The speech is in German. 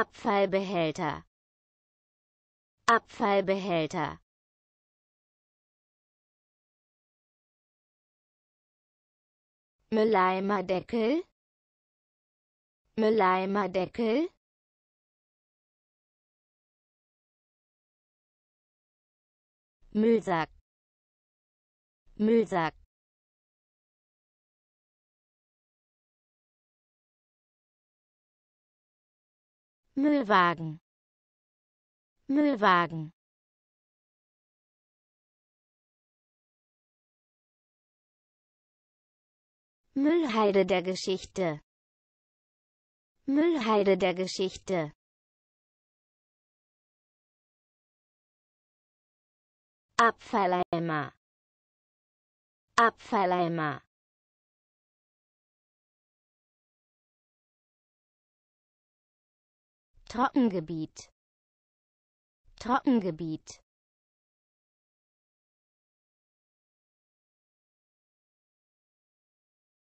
Abfallbehälter Abfallbehälter Mülleimerdeckel Mülleimerdeckel Müllsack Müllsack Müllwagen Müllwagen Müllheide der Geschichte Müllheide der Geschichte Abfalleimer Abfalleimer Trockengebiet Trockengebiet